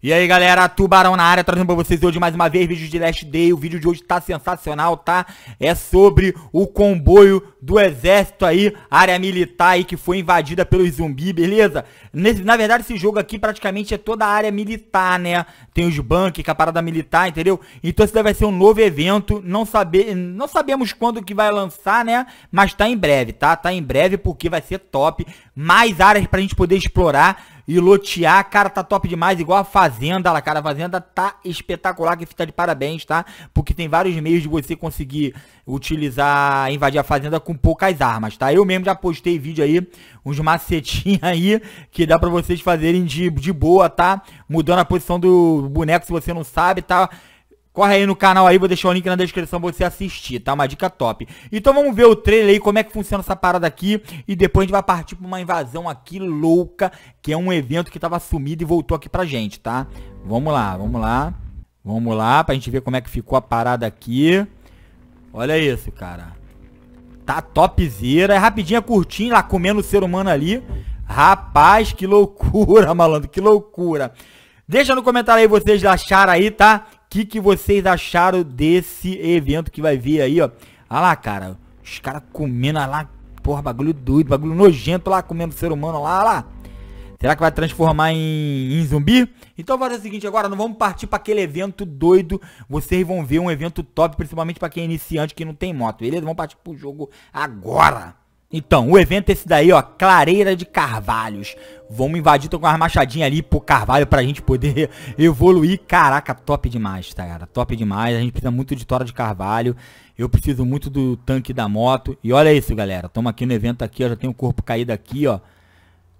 E aí galera, Tubarão na área, trazendo pra vocês hoje mais uma vez vídeo de Last Day, o vídeo de hoje tá sensacional, tá? É sobre o comboio do exército aí, área militar aí que foi invadida pelos zumbi, beleza? Nesse, na verdade esse jogo aqui praticamente é toda a área militar, né? Tem os bunker, que é a parada militar, entendeu? Então esse vai ser um novo evento, não, saber, não sabemos quando que vai lançar, né? Mas tá em breve, tá? Tá em breve porque vai ser top, mais áreas pra gente poder explorar, e lotear. Cara, tá top demais, igual a Fazenda lá, cara. A Fazenda tá espetacular, que fica de parabéns, tá? Porque tem vários meios de você conseguir utilizar, invadir a Fazenda com poucas armas, tá? Eu mesmo já postei vídeo aí, uns macetinhos aí, que dá pra vocês fazerem de, de boa, tá? Mudando a posição do boneco, se você não sabe, tá? Corre aí no canal aí, vou deixar o link na descrição pra você assistir, tá? Uma dica top. Então vamos ver o trailer aí, como é que funciona essa parada aqui. E depois a gente vai partir pra uma invasão aqui louca, que é um evento que tava sumido e voltou aqui pra gente, tá? Vamos lá, vamos lá. Vamos lá, pra gente ver como é que ficou a parada aqui. Olha isso, cara. Tá topzera. É rapidinho, é curtinho, lá comendo o ser humano ali. Rapaz, que loucura, malandro, que loucura. Deixa no comentário aí vocês acharam aí, tá? que, que vocês acharam desse evento que vai vir aí, ó. Olha lá, cara. Os caras comendo, olha lá. Porra, bagulho doido, bagulho nojento lá, comendo ser humano lá, olha lá. Será que vai transformar em, em zumbi? Então vamos fazer o seguinte agora, não vamos partir para aquele evento doido. Vocês vão ver um evento top, principalmente para quem é iniciante que não tem moto, beleza? Vamos partir pro jogo agora. Então, o evento é esse daí, ó, Clareira de Carvalhos. Vamos invadir, tô com umas machadinhas ali pro Carvalho pra gente poder evoluir. Caraca, top demais, tá, cara? Top demais. A gente precisa muito de Tora de Carvalho. Eu preciso muito do tanque da moto. E olha isso, galera. Tamo aqui no evento aqui, ó. Já tem o um corpo caído aqui, ó.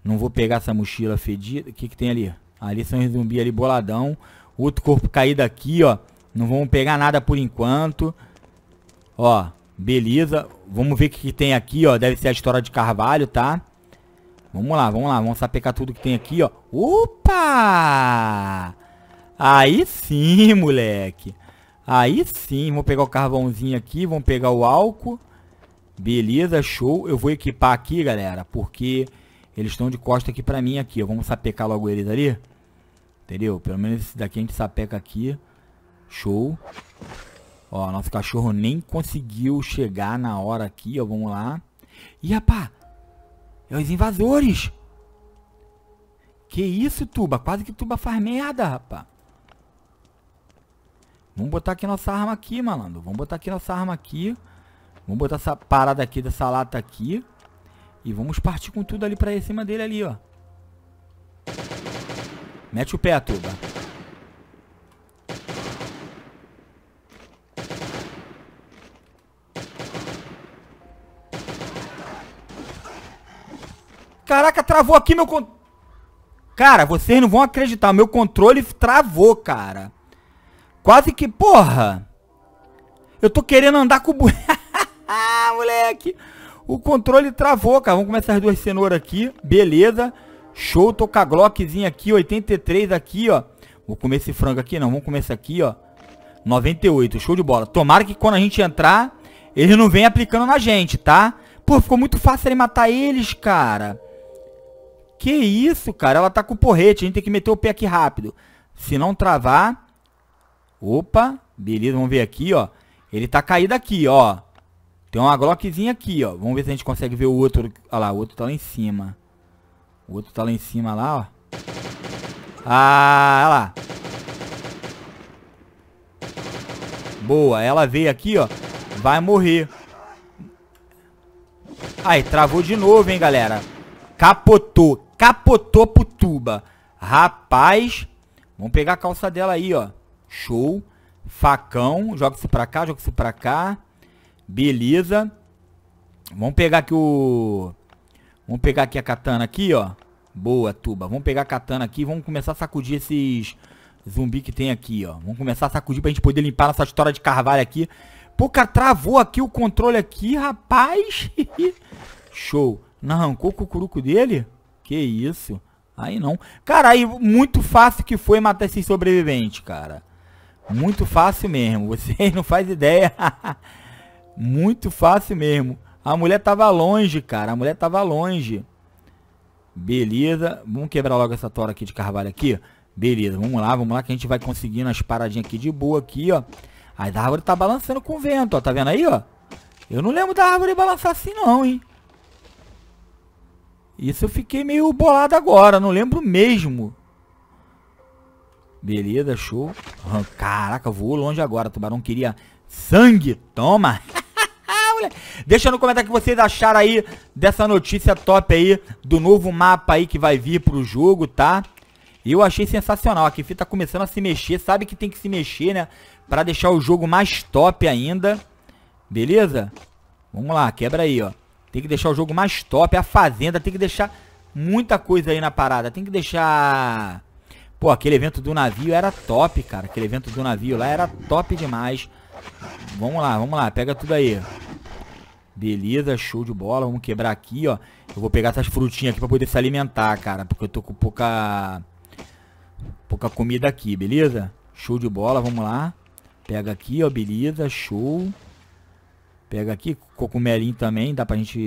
Não vou pegar essa mochila fedida. O que que tem ali? Ali são os zumbis ali boladão. Outro corpo caído aqui, ó. Não vamos pegar nada por enquanto. Ó, Beleza. Vamos ver o que, tem aqui, ó. Deve ser a história de Carvalho, tá? Vamos lá, vamos lá. Vamos sapecar tudo que tem aqui, ó. Opa! Aí sim, moleque. Aí sim. Vamos pegar o carvãozinho aqui. Vamos pegar o álcool. Beleza, show. Eu vou equipar aqui, galera. Porque eles estão de costa aqui pra mim aqui. Vamos sapecar logo eles ali. Entendeu? Pelo menos esse daqui a gente sapeca aqui. Show. Ó, nosso cachorro nem conseguiu chegar na hora aqui, ó, vamos lá. Ih, rapá, é os invasores. Que isso, Tuba? Quase que Tuba faz merda, rapá. Vamos botar aqui nossa arma aqui, malandro. Vamos botar aqui nossa arma aqui. Vamos botar essa parada aqui dessa lata aqui. E vamos partir com tudo ali pra cima dele ali, ó. Mete o pé, Tuba. Caraca, travou aqui meu con... Cara, vocês não vão acreditar. Meu controle travou, cara. Quase que... Porra! Eu tô querendo andar com o... moleque! O controle travou, cara. Vamos começar as duas cenouras aqui. Beleza. Show. Tô com a Glockzinha aqui. 83 aqui, ó. Vou comer esse frango aqui, não. Vamos comer esse aqui, ó. 98. Show de bola. Tomara que quando a gente entrar, ele não venha aplicando na gente, tá? Pô, ficou muito fácil ele matar eles, cara. Que isso, cara? Ela tá com o porrete. A gente tem que meter o pé aqui rápido. Se não travar... Opa, beleza. Vamos ver aqui, ó. Ele tá caído aqui, ó. Tem uma glockzinha aqui, ó. Vamos ver se a gente consegue ver o outro. Olha lá, o outro tá lá em cima. O outro tá lá em cima, lá, ó. Ah, olha lá. Boa, ela veio aqui, ó. Vai morrer. Aí, travou de novo, hein, galera. Capotou. Capotou pro tuba. Rapaz, vamos pegar a calça dela aí, ó. Show. Facão, joga isso pra cá, joga isso pra cá. Beleza. Vamos pegar aqui o... Vamos pegar aqui a katana aqui, ó. Boa, tuba. Vamos pegar a katana aqui vamos começar a sacudir esses zumbi que tem aqui, ó. Vamos começar a sacudir pra gente poder limpar nossa história de carvalho aqui. Pô, cara, travou aqui o controle aqui, rapaz. Show. Não arrancou o cucuruco dele? Que isso? Aí não. Cara, aí muito fácil que foi matar esses sobreviventes, cara. Muito fácil mesmo. Vocês não faz ideia. muito fácil mesmo. A mulher tava longe, cara. A mulher tava longe. Beleza. Vamos quebrar logo essa tora aqui de carvalho aqui. Beleza, vamos lá, vamos lá que a gente vai conseguindo as paradinhas aqui de boa aqui, ó. As árvores tá balançando com o vento, ó. Tá vendo aí, ó? Eu não lembro da árvore balançar assim não, hein. Isso eu fiquei meio bolado agora, não lembro mesmo. Beleza, show. Caraca, voou longe agora. O tubarão queria sangue. Toma. Deixa no comentário o que vocês acharam aí dessa notícia top aí do novo mapa aí que vai vir pro jogo, tá? Eu achei sensacional. A Kefi tá começando a se mexer. Sabe que tem que se mexer, né? Pra deixar o jogo mais top ainda. Beleza? Vamos lá, quebra aí, ó. Tem que deixar o jogo mais top. A Fazenda tem que deixar muita coisa aí na parada. Tem que deixar... Pô, aquele evento do navio era top, cara. Aquele evento do navio lá era top demais. Vamos lá, vamos lá. Pega tudo aí. Beleza, show de bola. Vamos quebrar aqui, ó. Eu vou pegar essas frutinhas aqui pra poder se alimentar, cara. Porque eu tô com pouca... Pouca comida aqui, beleza? Show de bola, vamos lá. Pega aqui, ó. Beleza, show. Pega aqui, cocumelinho também, dá pra gente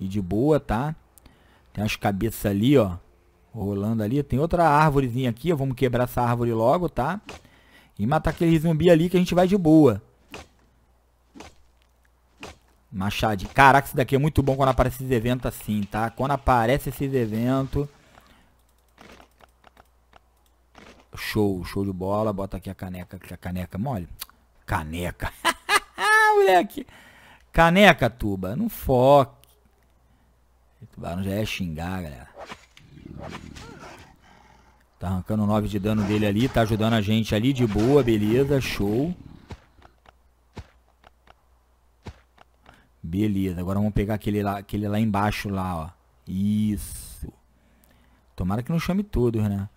ir de boa, tá? Tem umas cabeças ali, ó. Rolando ali. Tem outra árvorezinha aqui, ó. Vamos quebrar essa árvore logo, tá? E matar aquele zumbi ali que a gente vai de boa. Machado. Caraca, isso daqui é muito bom quando aparece esses eventos assim, tá? Quando aparece esses eventos... Show, show de bola. Bota aqui a caneca, que a caneca é mole. Caneca. moleque. Caneca, Tuba. Não foque. Tubarão já é xingar, galera. Tá arrancando 9 de dano dele ali. Tá ajudando a gente ali de boa. Beleza, show. Beleza, agora vamos pegar aquele lá, aquele lá embaixo lá, ó. Isso. Tomara que não chame todos, né?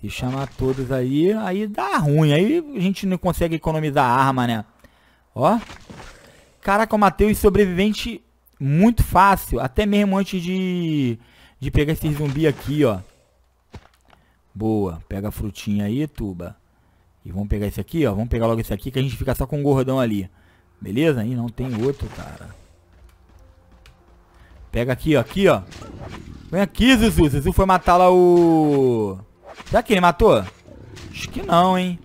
Se chamar todos aí, aí dá ruim. Aí a gente não consegue economizar arma, né? Ó. Cara, eu matei os sobreviventes muito fácil. Até mesmo antes de, de pegar esse zumbi aqui, ó. Boa. Pega a frutinha aí, tuba. E vamos pegar esse aqui, ó. Vamos pegar logo esse aqui que a gente fica só com o gordão ali. Beleza? Ih, não tem outro, cara. Pega aqui, ó. Aqui, ó. Vem aqui, Zuzu. Zuzu foi matar lá o... Será que ele matou? Acho que não, hein.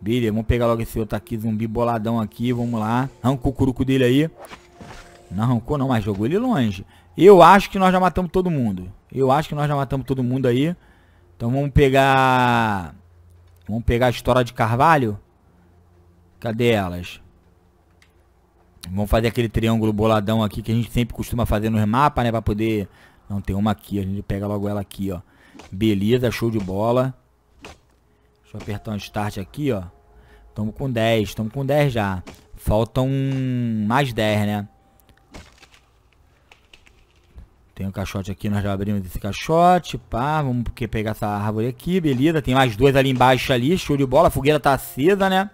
Beleza, vamos pegar logo esse outro aqui, zumbi boladão aqui, vamos lá. Arrancou o curuco dele aí. Não arrancou não, mas jogou ele longe. Eu acho que nós já matamos todo mundo. Eu acho que nós já matamos todo mundo aí. Então vamos pegar... Vamos pegar a história de carvalho. Cadê elas? Vamos fazer aquele triângulo boladão aqui que a gente sempre costuma fazer nos mapas, né? Pra poder... Não, tem uma aqui. A gente pega logo ela aqui, ó. Beleza, show de bola. Deixa eu apertar um start aqui, ó. Estamos com 10, estamos com 10 já. Faltam mais 10, né? Tem um caixote aqui, nós já abrimos esse caixote, pá, vamos porque pegar essa árvore aqui, beleza. Tem mais dois ali embaixo ali, show de bola, a fogueira tá acesa, né?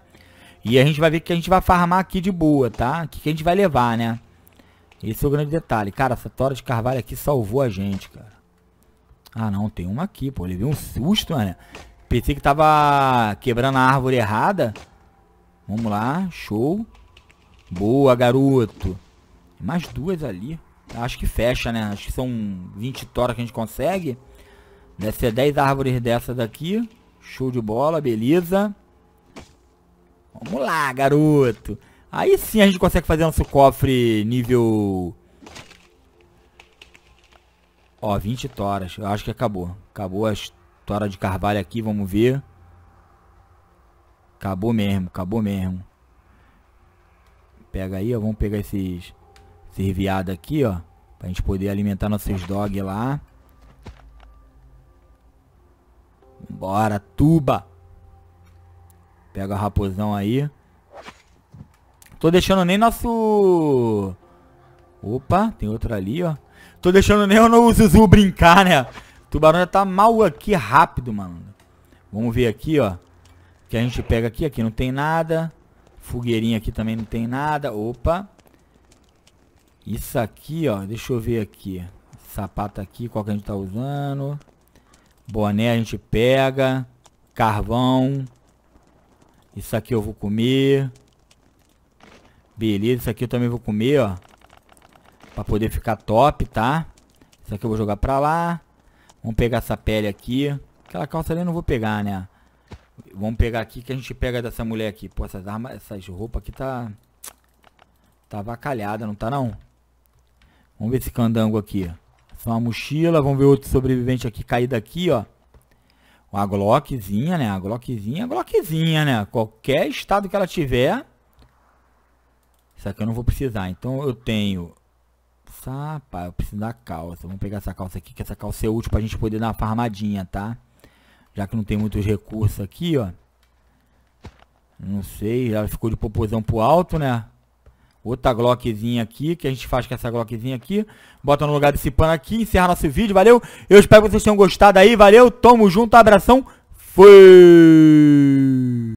E a gente vai ver que a gente vai farmar aqui de boa, tá? O que, que a gente vai levar, né? Esse é o grande detalhe. Cara, essa tora de carvalho aqui salvou a gente, cara. Ah, não, tem uma aqui, pô. Levei um susto, né? pensei que tava quebrando a árvore errada. Vamos lá, show. Boa, garoto. Mais duas ali. Tá, acho que fecha, né? Acho que são 20 toras que a gente consegue. Deve ser 10 árvores dessa daqui. Show de bola, beleza. Vamos lá, garoto. Aí sim a gente consegue fazer nosso cofre nível... Ó, 20 toras. Eu acho que acabou. Acabou as Tora de Carvalho aqui, vamos ver. Acabou mesmo, acabou mesmo. Pega aí, ó. Vamos pegar esses, esses viados aqui, ó. Pra gente poder alimentar nossos dog lá. Bora, tuba! Pega o raposão aí. Tô deixando nem nosso... Opa, tem outro ali, ó. Tô deixando nem o Zuzu brincar, né? Tubarão já tá mal aqui rápido, mano. Vamos ver aqui, ó. Que a gente pega aqui. Aqui não tem nada. Fogueirinha aqui também não tem nada. Opa. Isso aqui, ó. Deixa eu ver aqui. Sapato aqui, qual que a gente tá usando. Boné a gente pega. Carvão. Isso aqui eu vou comer. Beleza, isso aqui eu também vou comer, ó. Pra poder ficar top, tá? Isso aqui eu vou jogar pra lá. Vamos pegar essa pele aqui. Aquela calça ali eu não vou pegar, né? Vamos pegar aqui que a gente pega dessa mulher aqui. Pô, essas armas, essas roupas aqui tá... Tá avacalhada, não tá não? Vamos ver esse candango aqui. Só uma mochila. Vamos ver outro sobrevivente aqui caído aqui, ó. Uma Glockzinha, né? A Glockzinha, a Glockzinha, né? Qualquer estado que ela tiver. Isso aqui eu não vou precisar. Então eu tenho calça. Pá, eu preciso da calça. Vamos pegar essa calça aqui, que essa calça é útil pra gente poder dar uma farmadinha, tá? Já que não tem muitos recursos aqui, ó. Não sei, já ficou de popozão pro alto, né? Outra glockzinha aqui, que a gente faz com essa glockzinha aqui. Bota no lugar desse pano aqui, encerra nosso vídeo, valeu? Eu espero que vocês tenham gostado aí, valeu? Tamo junto, abração, fui!